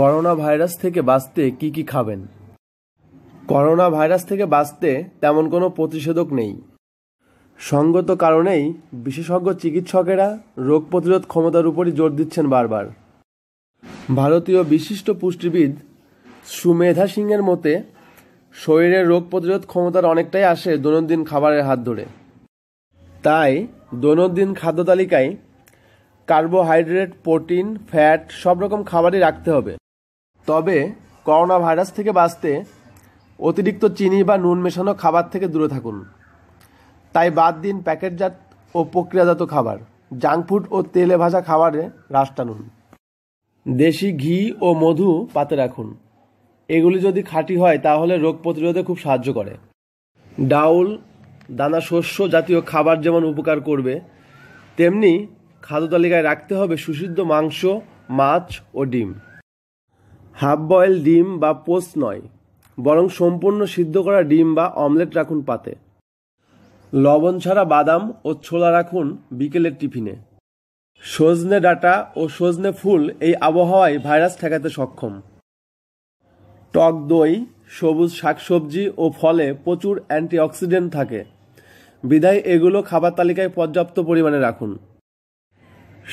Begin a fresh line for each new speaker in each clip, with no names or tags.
corona virus থেকে বাঁচতে কি কি খাবেন করোনা ভাইরাস থেকে বাঁচতে তেমন কোনো প্রতিষেধক নেই সঙ্গত কারণেই বিশেষজ্ঞ চিকিৎসকেরা রোগ প্রতিরোধ ক্ষমতার উপরই জোর দিচ্ছেন বারবার ভারতীয় বিশিষ্ট পুষ্টিবিদ সুমেধা সিংয়ের মতে শরীরের রোগ প্রতিরোধ ক্ষমতার অনেকটাই আসে দৈনন্দিন খাবারের হাত ধরে তাই দৈনন্দিন খাদ্য তালিকায় কার্বোহাইড্রেট প্রোটিন ফ্যাট সব রকম খাবারই রাখতে হবে তবে করোনা ভাইরাস থেকে বাঁচতে অতিরিক্ত চিনি বা নুন মেশানো খাবার থেকে দূরে থাকুন তাই বাদ দিন প্যাকেটজাত ও প্রক্রিয়াজাত খাবার জাঙ্ক ফুড ও তেলে ভাজা খাবারে রাস টানুন দেশি ঘি ও মধু পাতে রাখুন এগুলি যদি খাঁটি হয় তাহলে রোগ প্রতিরোধে খুব সাহায্য করে ডাউল দানা শস্য জাতীয় খাবার যেমন উপকার করবে তেমনি খাদ্য তালিকায় রাখতে হবে সুসিদ্ধ মাংস মাছ ও ডিম হাফ বয়েল ডিম বা পোস্ট নয় বরং সম্পূর্ণ সিদ্ধ করা ডিম বা অমলেট রাখুন পাতে লবণ ছাড়া বাদাম ও ছোলা রাখুন বিকেলের টিফিনে সজনে ডাটা ও সজনে ফুল এই আবহাওয়ায় ভাইরাস ঠেকাতে সক্ষম টক দই সবুজ শাকসবজি ও ফলে প্রচুর অ্যান্টিঅক্সিডেন্ট থাকে বিধায় এগুলো খাবার তালিকায় পর্যাপ্ত পরিমাণে রাখুন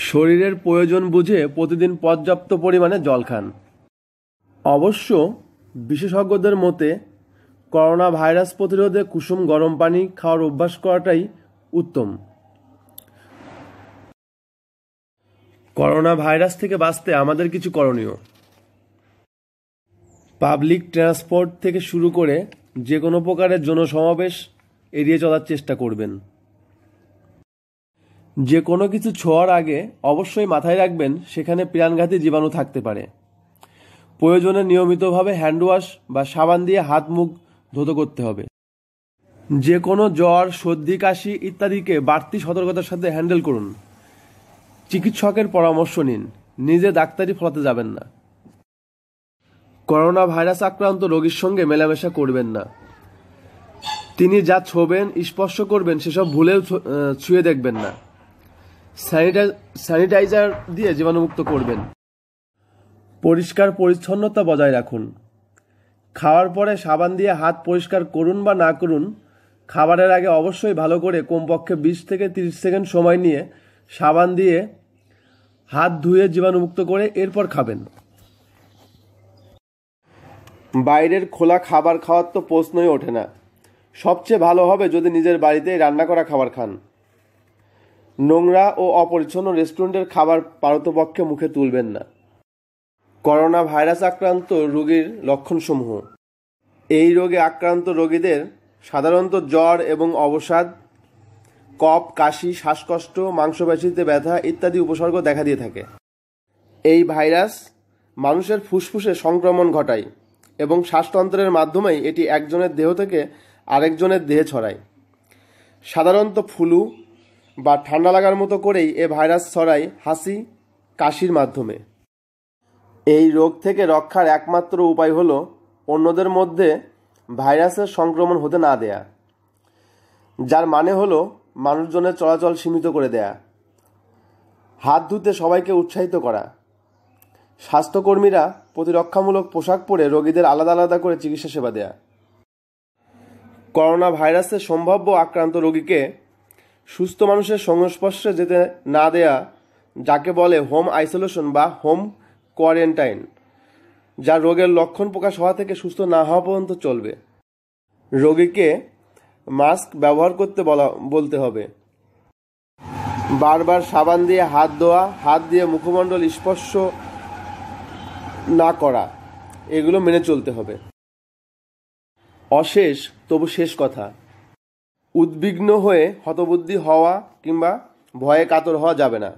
শরীরের প্রয়োজন বুঝে প্রতিদিন পর্যাপ্ত পরিমাণে জল খান অবশ্য বিশেষজ্ঞদের মতে করোনা ভাইরাস প্রতিরোধে কুসুম গরম পানি খাওয়ার অভ্যাস করাটাই উত্তম করোনা ভাইরাস থেকে বাঁচতে আমাদের কিছু করণীয় পাবলিক ট্রান্সপোর্ট থেকে শুরু করে যে কোনো প্রকারের জনসমাবেশ এড়িয়ে চলার চেষ্টা করবেন যে কোনো কিছু ছোঁয়ার আগে অবশ্যই মাথায় রাখবেন সেখানে প্রাণঘাতী জীবাণু থাকতে পারে প্রয়োজনে নিয়মিতভাবে হ্যান্ডওয়াশ বা সাবান দিয়ে হাত মুখ ধুত করতে হবে যে কোনো জ্বর সর্দি কাশি ইত্যাদিকে বাড়তি সতর্কতার সাথে হ্যান্ডেল করুন চিকিৎসকের পরামর্শ নিন নিজে ডাক্তারি ফলাতে যাবেন না করোনা ভাইরাস আক্রান্ত রোগীর সঙ্গে মেলামেশা করবেন না তিনি যা ছোবেন স্পর্শ করবেন সেসব ভুলেও ছুঁয়ে দেখবেন না স্যানিটাইজার দিয়ে জীবাণুমুক্ত করবেন পরিষ্কার পরিচ্ছন্নতা বজায় রাখুন খাওয়ার পরে সাবান দিয়ে হাত পরিষ্কার করুন বা না করুন খাবারের আগে অবশ্যই ভালো করে কমপক্ষে বিশ থেকে তিরিশ সেকেন্ড সময় নিয়ে সাবান দিয়ে হাত ধুয়ে জীবাণুমুক্ত করে এরপর খাবেন বাইরের খোলা খাবার খাওয়ার তো প্রশ্নই ওঠে না সবচেয়ে ভালো হবে যদি নিজের বাড়িতেই রান্না করা খাবার খান নোংরা ও অপরিচ্ছন্ন রেস্টুরেন্টের খাবার পারতপক্ষে মুখে তুলবেন না করোনা ভাইরাস আক্রান্ত রোগীর লক্ষণসমূহ এই রোগে আক্রান্ত রোগীদের সাধারণত জ্বর এবং অবসাদ কপ কাশি শ্বাসকষ্ট মাংসপেশিতে ব্যথা ইত্যাদি উপসর্গ দেখা দিয়ে থাকে এই ভাইরাস মানুষের ফুসফুসে সংক্রমণ ঘটায় এবং শ্বাসতন্ত্রের মাধ্যমেই এটি একজনের দেহ থেকে আরেকজনের দেহে ছড়ায় সাধারণত ফুলু বা ঠান্ডা লাগার মতো করেই এ ভাইরাস ছড়ায় হাসি কাশির মাধ্যমে এই রোগ থেকে রক্ষার একমাত্র উপায় হলো অন্যদের মধ্যে ভাইরাসের সংক্রমণ হতে না দেয়া যার মানে হলো মানুষজনের চলাচল সীমিত করে দেয়া হাত ধুতে সবাইকে উৎসাহিত করা স্বাস্থ্যকর্মীরা প্রতিরক্ষামূলক পোশাক পরে রোগীদের আলাদা আলাদা করে চিকিৎসা সেবা দেয়া করোনা ভাইরাসের সম্ভাব্য আক্রান্ত রোগীকে সুস্থ মানুষের সংস্পর্শে যেতে না দেয়া যাকে বলে হোম আইসোলেশন বা হোম কোয়ারেন্টাইন যা রোগের লক্ষণ প্রকাশ হওয়া থেকে সুস্থ না হওয়া পর্যন্ত চলবে রোগীকে মাস্ক ব্যবহার করতে বলা বলতে হবে বারবার সাবান দিয়ে হাত ধোয়া হাত দিয়ে মুখমণ্ডল স্পর্শ না করা এগুলো মেনে চলতে হবে অশেষ তবু শেষ কথা উদ্বিগ্ন হয়ে হতবুদ্ধি হওয়া কিংবা ভয়ে কাতর হওয়া যাবে না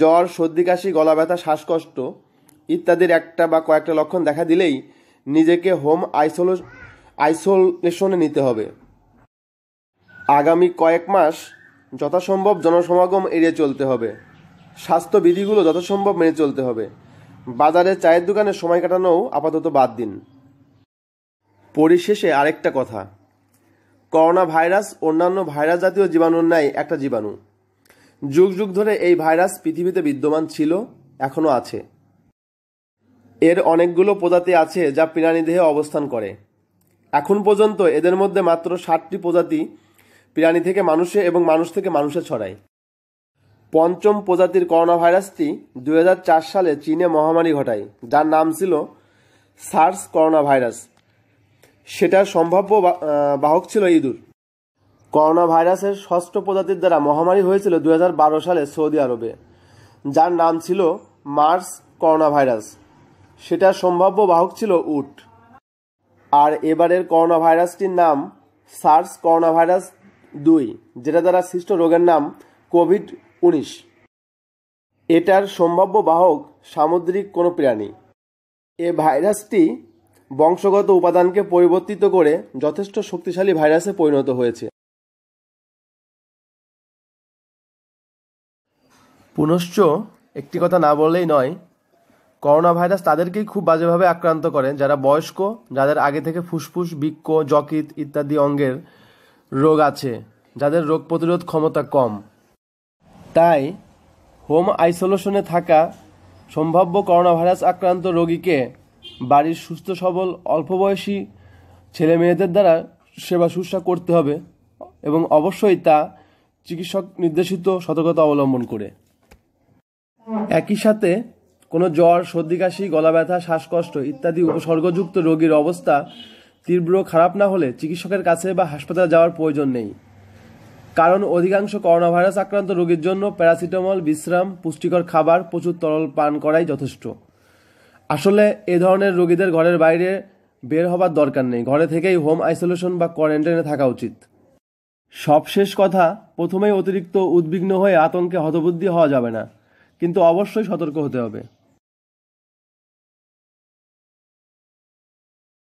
জ্বর সর্দি কাশি গলা ব্যথা শ্বাসকষ্ট ইত্যাদির একটা বা কয়েকটা লক্ষণ দেখা দিলেই নিজেকে হোম আইসোলো আইসোলেশনে নিতে হবে আগামী কয়েক মাস যথাসম্ভব জনসমাগম এড়িয়ে চলতে হবে স্বাস্থ্যবিধিগুলো যথাসম্ভব মেনে চলতে হবে বাজারে চায়ের দোকানে সময় কাটানোও আপাতত বাদ দিন পরিশেষে আরেকটা কথা করোনা ভাইরাস অন্যান্য ভাইরাস জাতীয় জীবাণুর ন্যায় একটা জীবাণু যুগ যুগ ধরে এই ভাইরাস পৃথিবীতে বিদ্যমান ছিল এখনও আছে এর অনেকগুলো প্রজাতি আছে যা প্রাণীদেহে অবস্থান করে এখন পর্যন্ত এদের মধ্যে মাত্র ষাটটি প্রজাতি প্রাণী থেকে মানুষে এবং মানুষ থেকে মানুষে ছড়ায় পঞ্চম প্রজাতির করোনা ভাইরাসটি দুই সালে চীনে মহামারী ঘটায় যার নাম ছিল সার্স করোনা ভাইরাস সেটার সম্ভাব্য বাহক ছিল ইঁদুর করোনা ভাইরাসের ষষ্ঠ প্রজাতির দ্বারা মহামারী হয়েছিল দু সালে সৌদি আরবে যার নাম ছিল মার্স করোনা ভাইরাস সেটার সম্ভাব্য বাহক ছিল উট আর এবারের করোনা ভাইরাসটির নাম সার্স করোনা ভাইরাস দুই যেটা দ্বারা সৃষ্ট রোগের নাম কোভিড উনিশ এটার সম্ভাব্য বাহক সামুদ্রিক কোনো প্রাণী এ ভাইরাসটি বংশগত উপাদানকে পরিবর্তিত করে যথেষ্ট শক্তিশালী ভাইরাসে পরিণত হয়েছে পুনশ্চ একটি কথা না বললেই নয় করোনা ভাইরাস তাদেরকেই খুব বাজেভাবে আক্রান্ত করে যারা বয়স্ক যাদের আগে থেকে ফুসফুস বৃক্ষ যকৃত ইত্যাদি অঙ্গের রোগ আছে যাদের রোগ প্রতিরোধ ক্ষমতা কম তাই হোম আইসোলেশনে থাকা সম্ভাব্য করোনা ভাইরাস আক্রান্ত রোগীকে বাড়ির সুস্থ সবল অল্প বয়সী ছেলে মেয়েদের দ্বারা সেবা শুশ্রূষা করতে হবে এবং অবশ্যই তা চিকিৎসক নির্দেশিত সতর্কতা অবলম্বন করে একই সাথে কোনো জ্বর সর্দি কাশি গলা ব্যথা শ্বাসকষ্ট ইত্যাদি উপসর্গযুক্ত রোগীর অবস্থা তীব্র খারাপ না হলে চিকিৎসকের কাছে বা হাসপাতালে যাওয়ার প্রয়োজন নেই কারণ অধিকাংশ করোনা ভাইরাস আক্রান্ত রোগীর জন্য প্যারাসিটামল বিশ্রাম পুষ্টিকর খাবার প্রচুর তরল পান করাই যথেষ্ট আসলে এ ধরনের রোগীদের ঘরের বাইরে বের হবার দরকার নেই ঘরে থেকেই হোম আইসোলেশন বা কোয়ারেন্টাইনে থাকা উচিত সবশেষ কথা প্রথমেই অতিরিক্ত উদ্বিগ্ন হয়ে আতঙ্কে হতবুদ্ধি হওয়া যাবে না কিন্তু অবশ্যই সতর্ক হতে হবে